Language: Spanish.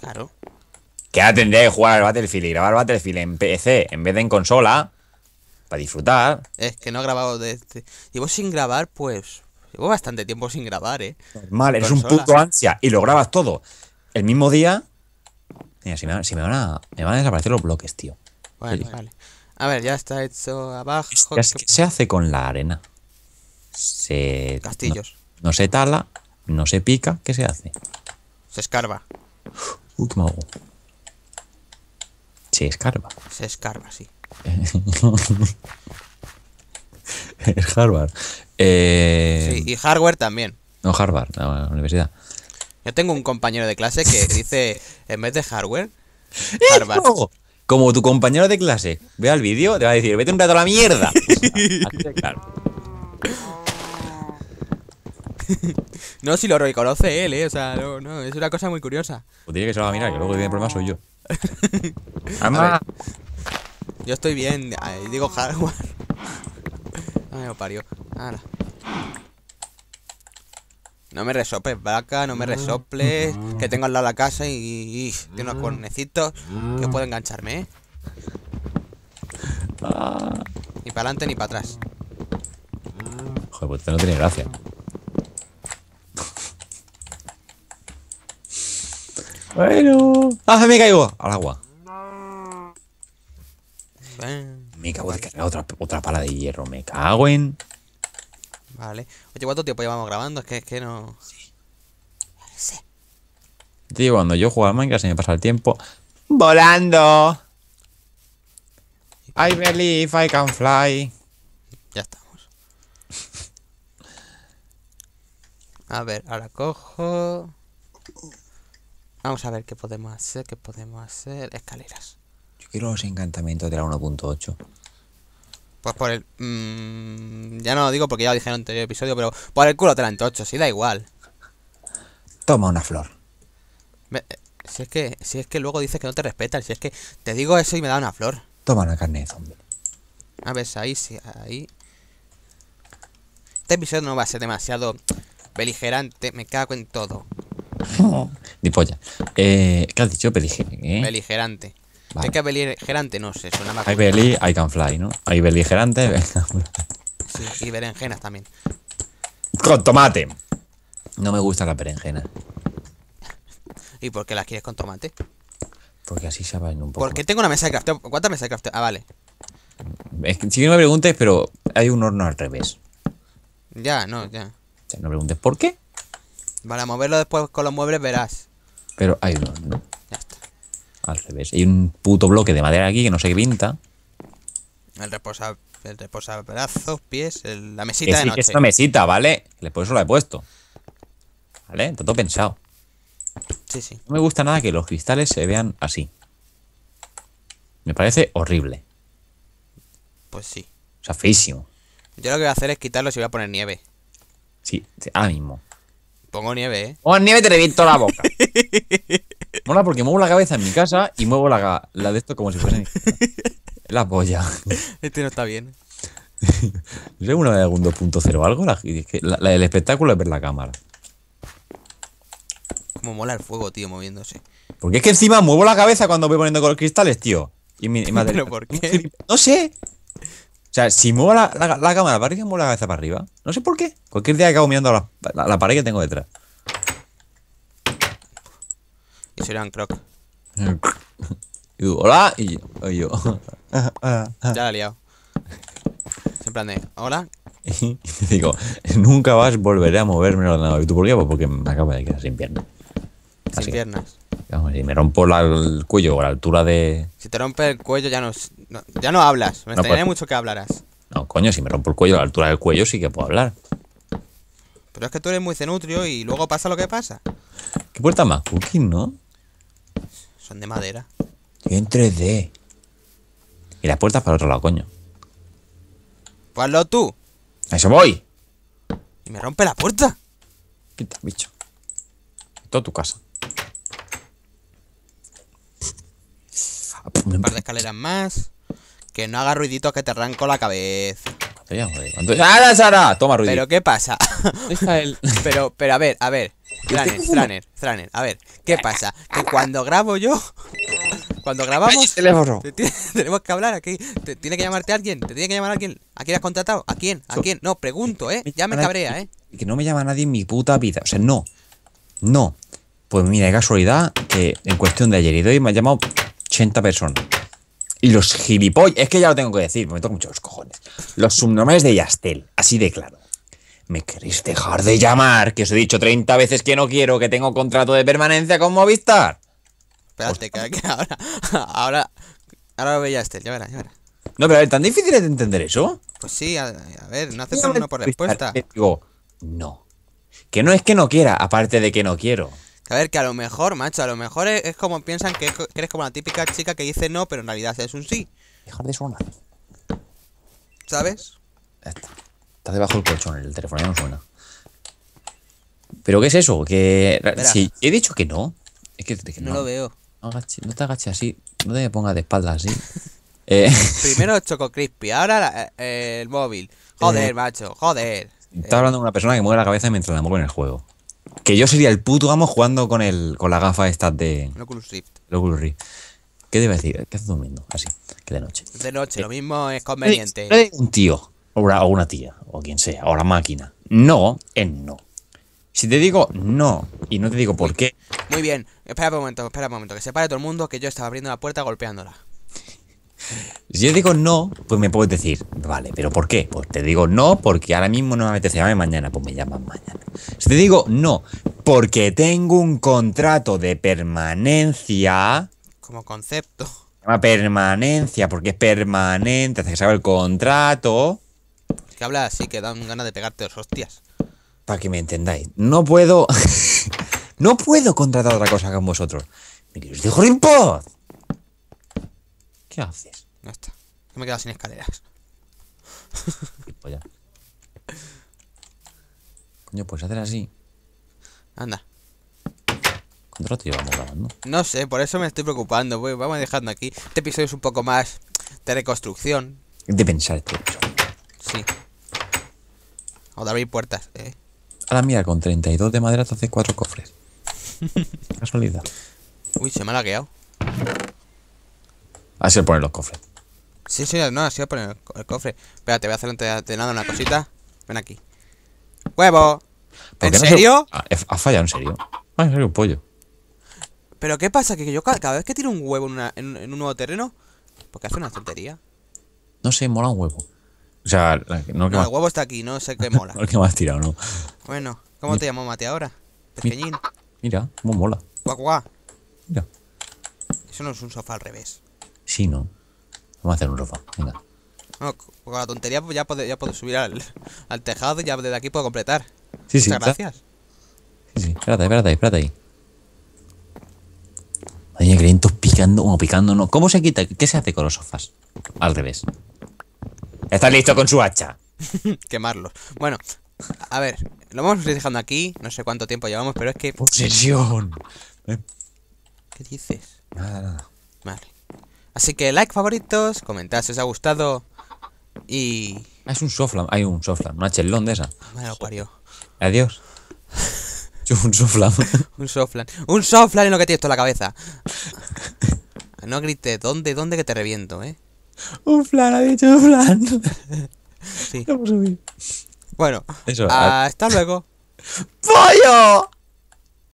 Claro. Que ahora que jugar Battlefield y grabar Battlefield en PC en vez de en consola. Para disfrutar. Es que no he grabado desde. Este. Llevo sin grabar, pues. Llevo bastante tiempo sin grabar, eh. Normal, eres un puto ansia. Y lo grabas todo. El mismo día. Mira, si me, van a. Me van a desaparecer los bloques, tío. Vale, vale. A ver, ya está hecho abajo. ¿Qué se hace con la arena? Se. Castillos. No, se tala, no se pica, ¿qué se hace? Se escarba. Última Se escarba. Se escarba, sí. Pues es Harvard. Eh... Sí, y hardware también. No, Harvard, la universidad. Yo tengo un compañero de clase que dice, en vez de hardware, Como tu compañero de clase vea el vídeo, te va a decir, vete un rato a la mierda. no, si lo reconoce él, ¿eh? O sea, no, no, es una cosa muy curiosa. Pues tiene que ser lo va a mirar, que luego tiene problemas soy yo. yo estoy bien, digo hardware. lo parió. No me resoples, vaca, no me resoples. Que tengo al lado la casa y, tiene unos cuernecitos. que puedo engancharme, ¿eh? Ah. Ni para adelante ni para atrás. Joder, pues esto no tiene gracia. Bueno. ¡Ah, me caigo! Al agua. Me cago en cargar otra, otra pala de hierro. Me cago en. Vale. Oye, ¿cuánto tiempo llevamos grabando? Es que, es que no. Sí. sí. Tío, cuando yo juego al Minecraft se me pasa el tiempo volando. I believe I can fly. Ya estamos. A ver, ahora cojo. Vamos a ver qué podemos hacer, qué podemos hacer. Escaleras. Yo quiero los encantamientos de la 1.8. Pues por el... Mm, ya no lo digo porque ya lo dije en el anterior episodio, pero por el culo la 1.8, sí, da igual. Toma una flor. Eh, si, es que, si es que luego dices que no te respetas, si es que te digo eso y me da una flor. Toma una carne de zombie. A ver, ahí sí, ahí... Este episodio no va a ser demasiado beligerante, me cago en todo. Di polla. Eh, ¿Qué has dicho? Beligerante. ¿eh? Beligerante. Es que beligerante no sé, Hay beli, I can fly, ¿no? Hay beligerante. sí, y berenjenas también. Con tomate. No me gustan las berenjenas. ¿Y por qué las quieres con tomate? Porque así se en un poco. Porque tengo una mesa de crafteo. ¿Cuántas mesas de crafteo? Ah, vale. si no me preguntes, pero hay un horno al revés. Ya, no, ya. no preguntes por qué. Para moverlo después con los muebles verás. Pero hay uno, ¿no? Ya está. Al revés. Hay un puto bloque de madera aquí que no sé qué pinta. El reposa, el reposabrazos, pies, la mesita de noche. es una mesita, ¿vale? Por eso la he puesto. ¿Vale? Tanto todo pensado. Sí, sí. No me gusta nada que los cristales se vean así. Me parece horrible. Pues sí. O sea, feísimo. Yo lo que voy a hacer es quitarlos y voy a poner nieve. Sí, ahora mismo pongo nieve, ¿eh? Pongo nieve te reviento la boca. Mola porque muevo la cabeza en mi casa y muevo la, de esto como si fuese la polla. Este no está bien. Yo una de algún 2.0 algo. La, el espectáculo es ver la cámara. Como mola el fuego, tío, moviéndose. Porque es que encima muevo la cabeza cuando voy poniendo con los cristales, tío. ¿Pero por qué? No sé. O sea, si muevo la, la, la cámara parece que muevo la cabeza para arriba. No sé por qué. Cualquier día acabo mirando la, la, pared que tengo detrás. Y serán croc. Y hola. Y yo. ya la he liado. En plan hola. Y digo, nunca vas, volveré a moverme el ordenador. ¿Y tú por qué? Pues porque me acabo de quedar sin piernas. Sin piernas. si me rompo el cuello a la altura de. Si te rompe el cuello ya no es, ya no hablas, me extrañaría pues, mucho que hablaras. No, coño, si me rompo el cuello, a la altura del cuello sí que puedo hablar. Pero es que tú eres muy cenutrio y luego pasa lo que pasa. ¿Qué puerta más Cooking, no? Son de madera. Yo en 3D. Y las puertas para el otro lado, coño. Pues hazlo tú. A eso voy. Y me rompe la puerta. Quita, bicho. Toda tu casa. Un par de escaleras más. Que no haga ruiditos que te arranco la cabeza. ¡Sara, Sara! Toma ruido Pero ¿qué pasa? Pero, pero a ver, a ver. Traner, Traner, Traner, a ver, ¿qué pasa? Que cuando grabo yo. Cuando grabamos. tenemos que hablar aquí. tiene que llamarte alguien. Te tiene que llamar a alguien. ¿A quién has contratado? ¿A quién? ¿A quién? No, pregunto, ¿eh? Ya me cabrea, ¿eh? Que no me llama nadie en mi puta vida. O sea, no. No. Pues mira, hay casualidad que en cuestión de ayer y de hoy me han llamado 80 personas. Y los gilipollas, es que ya lo tengo que decir, me toco mucho los cojones. Los subnormales de Yastel, así de claro. ¿Me queréis dejar de llamar? Que os he dicho 30 veces que no quiero, que tengo contrato de permanencia con Movistar. Espérate, que, ahora, ahora, ahora ve Yastel, ya verás, ya verás. No, pero a ver, ¿tan difícil es de entender eso? Pues sí, a, ver, no aceptamos uno por respuesta. Eh, digo, no. Que no es que no quiera, aparte de que no quiero. A ver, que a lo mejor, macho, a lo mejor es, como piensan que, eres como la típica chica que dice no, pero en realidad es un sí. Dejar de sonar. ¿Sabes? Está. debajo del colchón, el teléfono no suena. ¿Pero qué es eso? Que. Si he dicho que no. Es que, no, no, lo veo. No, te agaches así. No te pongas de espaldas así. eh. Primero Choco Crispy, ahora eh, el móvil. Eh. Joder, macho, joder. Está hablando de una persona que mueve la cabeza mientras la mueve en el juego. Que yo sería el puto amo jugando con el con la gafa estas de. El Rift. ¿Qué debe decir? ¿Qué haces durmiendo? Así, que de noche. De noche, eh, lo mismo es conveniente. Un tío, o una, o una tía, o quien sea, o la máquina. No es no. Si te digo no y no te digo por qué. Muy bien, espera un momento, espera un momento, que se pare todo el mundo que yo estaba abriendo la puerta golpeándola. Si yo digo no, pues me puedes decir, vale, pero ¿por qué? Pues te digo no porque ahora mismo no me apetece llamarme mañana, pues me llaman mañana. Si te digo no porque tengo un contrato de permanencia... Como concepto. Se permanencia, porque es permanente, hace que haga el contrato. Es que habla así, que dan ganas de pegarte los hostias. Para que me entendáis, no puedo... no puedo contratar otra cosa con vosotros. Me digo, de no está. me he quedado sin escaleras. Coño, ¿puedes hacer así. Anda. ¿Cuánto rato llevamos grabando? No sé, por eso me estoy preocupando. Pues vamos dejando aquí. Este episodio es un poco más de reconstrucción. De pensar esto. Sí. O de abrir puertas, eh. A la mía, con 32 de madera te hace 4 cofres. Casualidad. Uy, se me ha lagueado. Ha sido poner los cofres. Sí, sí, no, así sido poner el, cofre espera cofre. Espérate, voy a hacer antes de nada una cosita. Ven aquí. ¡Huevo! ¿En serio? Ah, ha fallado, en serio. Ah, en serio, un pollo. Pero ¿qué pasa? Que yo cada, vez que tiro un huevo en, un nuevo terreno, porque hace una tontería. No sé, mola un huevo. O sea, no, no el huevo está aquí, no sé qué mola. el que más tirado, ¿no? Bueno, ¿cómo te llamo Mate ahora? Pequeñín. Mira, cómo mola. Guau, guau. Mira. Eso no es un sofá al revés. Si ¿no? Vamos a hacer un rofa, venga. con la tontería pues ya puedo, ya puedo subir al, tejado y ya desde aquí puedo completar. Sí, Muchas sí. gracias. Sí, sí, espérate, espérate, espérate ahí. Madre mía, picando, o picando, no. ¿Cómo se quita? ¿Qué se hace con los sofás? Al revés. Está listo con su hacha. Quemarlos. Bueno, a ver, lo vamos a ir dejando aquí. No sé cuánto tiempo llevamos, pero es que. ¡Posesión! ¿Qué dices? Nada, nada. Vale. Así que like favoritos, comentad si os ha gustado y... Ah, es un soflam, hay un soflam, una chelón de esa. Bueno, parió. Adiós. Yo un soflam. un soflam. Un soflam en lo que tienes toda la cabeza. No grites, ¿dónde, dónde que te reviento, eh? Un flan, ha dicho un flan. sí. Vamos a Bueno, Eso, ah. hasta luego. ¡Pollo!